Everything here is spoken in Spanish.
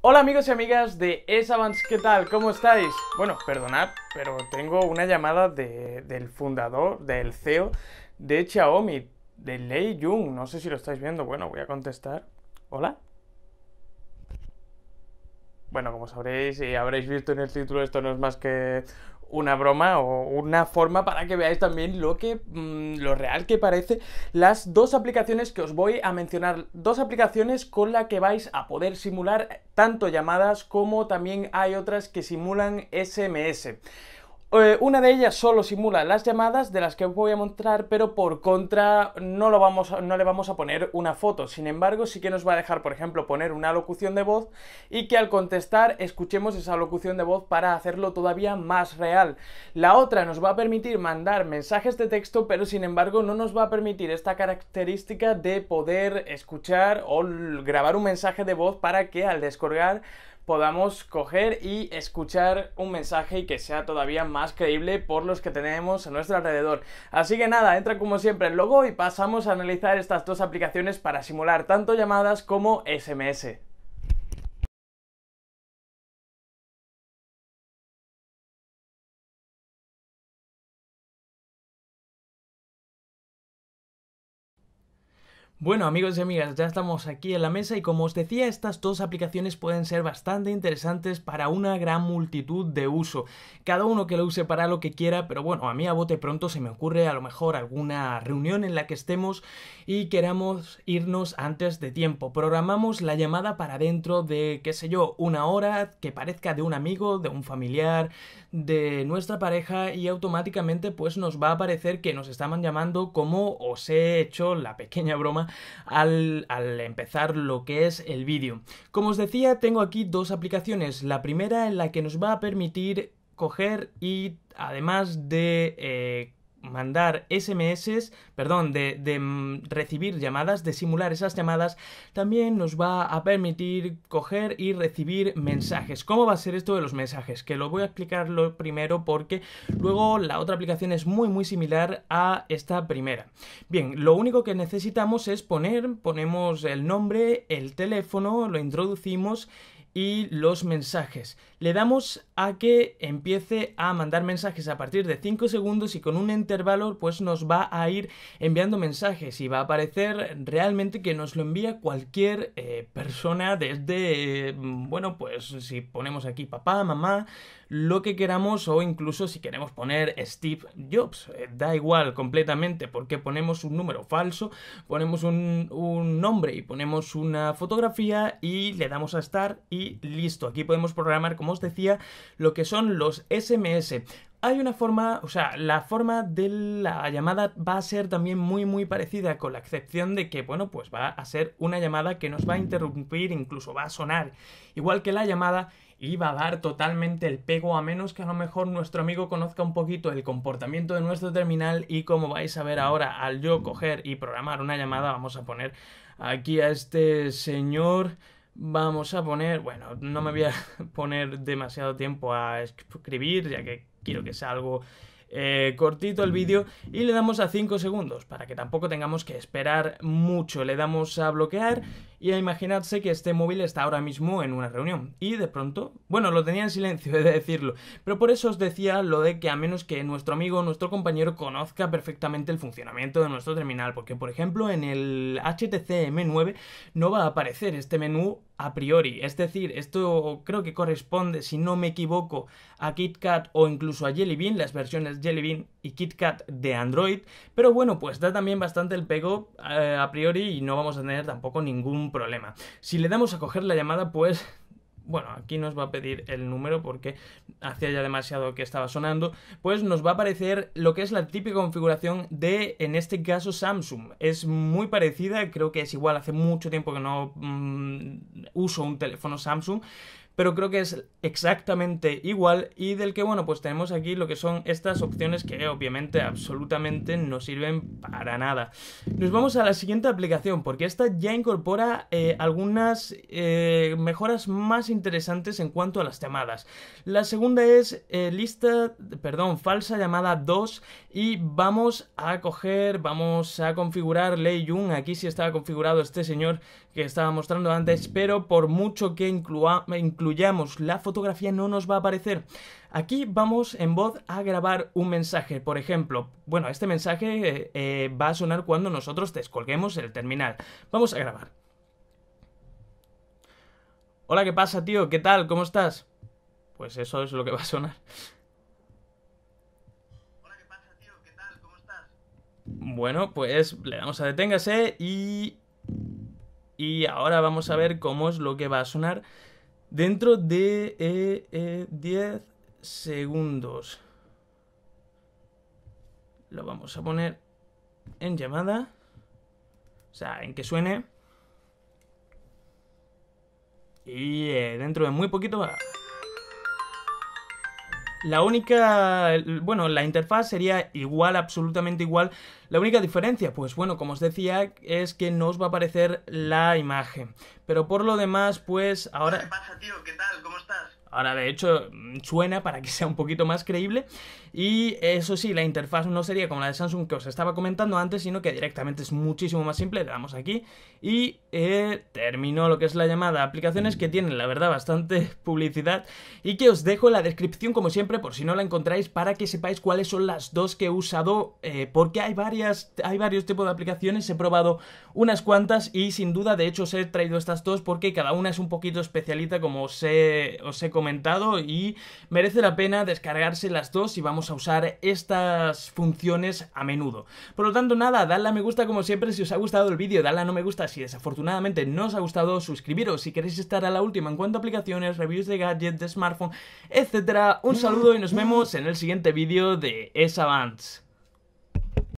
Hola amigos y amigas de Esavance, ¿qué tal? ¿Cómo estáis? Bueno, perdonad, pero tengo una llamada del fundador, del CEO de Xiaomi, de Lei Jung. No sé si lo estáis viendo. Bueno, voy a contestar. ¿Hola? Bueno, como sabréis y habréis visto en el título, esto no es más que una broma o una forma para que veáis también lo que mm, lo real que parece las dos aplicaciones que os voy a mencionar dos aplicaciones con las que vais a poder simular tanto llamadas como también hay otras que simulan SMS eh, una de ellas solo simula las llamadas de las que os voy a mostrar, pero por contra no, no le vamos a poner una foto. Sin embargo, sí que nos va a dejar, por ejemplo, poner una locución de voz y que al contestar escuchemos esa locución de voz para hacerlo todavía más real. La otra nos va a permitir mandar mensajes de texto, pero sin embargo no nos va a permitir esta característica de poder escuchar o grabar un mensaje de voz para que al descolgar podamos coger y escuchar un mensaje y que sea todavía más creíble por los que tenemos a nuestro alrededor. Así que nada, entra como siempre el logo y pasamos a analizar estas dos aplicaciones para simular tanto llamadas como SMS. Bueno amigos y amigas, ya estamos aquí en la mesa y como os decía, estas dos aplicaciones pueden ser bastante interesantes para una gran multitud de uso. Cada uno que lo use para lo que quiera, pero bueno, a mí a bote pronto se me ocurre a lo mejor alguna reunión en la que estemos y queramos irnos antes de tiempo. Programamos la llamada para dentro de, qué sé yo, una hora que parezca de un amigo, de un familiar, de nuestra pareja y automáticamente pues nos va a aparecer que nos estaban llamando como os he hecho la pequeña broma al, empezar lo que es el vídeo. Como os decía, tengo aquí dos aplicaciones. La primera en la que nos va a permitir coger y además de eh, mandar SMS, perdón, de, mm, recibir llamadas, de simular esas llamadas, también nos va a permitir coger y recibir mensajes. ¿Cómo va a ser esto de los mensajes? Que lo voy a explicar primero porque luego la otra aplicación es muy muy similar a esta primera. Bien, lo único que necesitamos es poner, ponemos el nombre, el teléfono, lo introducimos y los mensajes le damos a que empiece a mandar mensajes a partir de 5 segundos y con un intervalo pues nos va a ir enviando mensajes y va a aparecer realmente que nos lo envía cualquier eh, persona desde, mm, bueno pues si ponemos aquí papá, mamá, lo que queramos o incluso si queremos poner Steve Jobs. Eh, da igual completamente porque ponemos un número falso, ponemos un, un, nombre y ponemos una fotografía y le damos a estar y listo. Aquí podemos programar como os decía, lo que son los SMS. Hay una forma, o sea, la forma de la llamada va a ser también muy muy parecida, con la excepción de que, bueno, pues va a ser una llamada que nos va a interrumpir, incluso va a sonar, igual que la llamada, y va a dar totalmente el pego, a menos que a lo mejor nuestro amigo conozca un poquito el comportamiento de nuestro terminal y como vais a ver ahora, al yo coger y programar una llamada, vamos a poner aquí a este señor... Vamos a poner, bueno, no me voy a poner demasiado tiempo a escribir, ya que quiero que sea algo eh, cortito el vídeo y le damos a 5 segundos para que tampoco tengamos que esperar mucho. Le damos a bloquear y a imaginarse que este móvil está ahora mismo en una reunión. Y de pronto, bueno, lo tenía en silencio, he de decirlo. Pero por eso os decía lo de que a menos que nuestro amigo, nuestro compañero conozca perfectamente el funcionamiento de nuestro terminal. Porque, por ejemplo, en el HTC M9 no va a aparecer este menú a priori. Es decir, esto creo que corresponde, si no me equivoco, a KitKat o incluso a Jelly Bean, las versiones Jelly Bean y KitKat de Android. Pero bueno, pues da también bastante el pego eh, a priori y no vamos a tener tampoco ningún problema. Si le damos a coger la llamada, pues bueno, aquí nos va a pedir el número porque hacía ya demasiado que estaba sonando, pues nos va a aparecer lo que es la típica configuración de, en este caso, Samsung. Es muy parecida, creo que es igual, hace mucho tiempo que no mm, uso un teléfono Samsung, pero creo que es exactamente igual y del que, bueno, pues tenemos aquí lo que son estas opciones que obviamente absolutamente no sirven para nada. Nos vamos a la siguiente aplicación porque esta ya incorpora eh, algunas eh, mejoras más interesantes en cuanto a las llamadas. La segunda es eh, lista, perdón, falsa llamada 2 y vamos a coger, vamos a configurar Lei Jun. Aquí sí estaba configurado este señor que estaba mostrando antes, pero por mucho que incluya la fotografía no nos va a aparecer. Aquí vamos en voz a grabar un mensaje, por ejemplo. Bueno, este mensaje eh, va a sonar cuando nosotros descolguemos el terminal. Vamos a grabar. Hola, ¿qué pasa, tío? ¿Qué tal? ¿Cómo estás? Pues eso es lo que va a sonar. Hola, ¿qué pasa, tío? ¿Qué tal? ¿Cómo estás? Bueno, pues le damos a deténgase y... Y ahora vamos a ver cómo es lo que va a sonar dentro de 10 eh, eh, segundos. Lo vamos a poner en llamada. O sea, en que suene. Y eh, dentro de muy poquito va. La única, bueno, la interfaz sería igual, absolutamente igual. La única diferencia, pues bueno, como os decía, es que no os va a aparecer la imagen. Pero por lo demás, pues ahora... ¿Qué pasa, tío? ¿Qué tal? ¿Cómo estás? Ahora de hecho mm, suena para que sea un poquito más creíble. Y eso sí, la interfaz no sería como la de Samsung que os estaba comentando antes, sino que directamente es muchísimo más simple. Le damos aquí y eh, terminó lo que es la llamada. Aplicaciones que tienen, la verdad, bastante publicidad y que os dejo en la descripción como siempre por si no la encontráis para que sepáis cuáles son las dos que he usado. Eh, porque hay, varias, hay varios tipos de aplicaciones, he probado unas cuantas y sin duda de hecho os he traído estas dos porque cada una es un poquito especialita como os he, comentado comentado y merece la pena descargarse las dos si vamos a usar estas funciones a menudo. Por lo tanto, nada, dadle a me gusta como siempre si os ha gustado el vídeo, dadle a no me gusta si desafortunadamente no os ha gustado, suscribiros si queréis estar a la última en cuanto a aplicaciones, reviews de gadgets, de smartphone, etcétera. Un saludo y nos vemos en el siguiente vídeo de S-Avance.